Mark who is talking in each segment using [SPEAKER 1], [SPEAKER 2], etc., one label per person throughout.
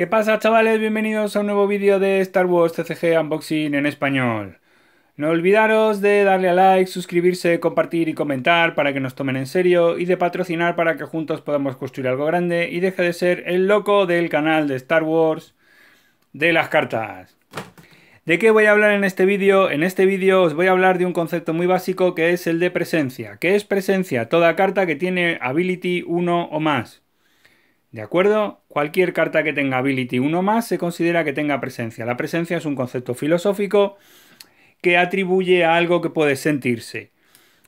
[SPEAKER 1] ¿Qué pasa chavales? Bienvenidos a un nuevo vídeo de Star Wars TCG Unboxing en español. No olvidaros de darle a like, suscribirse, compartir y comentar para que nos tomen en serio y de patrocinar para que juntos podamos construir algo grande y deje de ser el loco del canal de Star Wars de las cartas. ¿De qué voy a hablar en este vídeo? En este vídeo os voy a hablar de un concepto muy básico que es el de presencia. ¿Qué es presencia? Toda carta que tiene ability 1 o más. ¿De acuerdo? Cualquier carta que tenga ability 1 más se considera que tenga presencia. La presencia es un concepto filosófico que atribuye a algo que puede sentirse.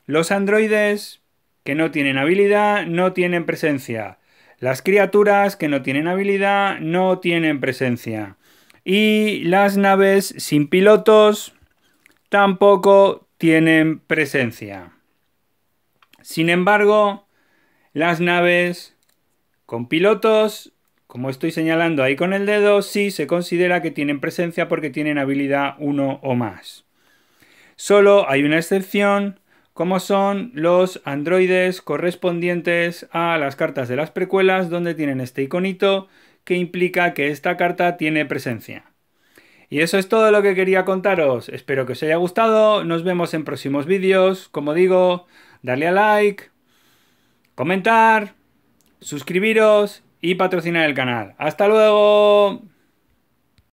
[SPEAKER 1] Los androides que no tienen habilidad no tienen presencia. Las criaturas que no tienen habilidad no tienen presencia. Y las naves sin pilotos tampoco tienen presencia. Sin embargo, las naves con pilotos, como estoy señalando ahí con el dedo, sí se considera que tienen presencia porque tienen habilidad 1 o más. Solo hay una excepción, como son los androides correspondientes a las cartas de las precuelas donde tienen este iconito que implica que esta carta tiene presencia. Y eso es todo lo que quería contaros. Espero que os haya gustado. Nos vemos en próximos vídeos. Como digo, darle a like, comentar suscribiros y patrocinar el canal. ¡Hasta luego!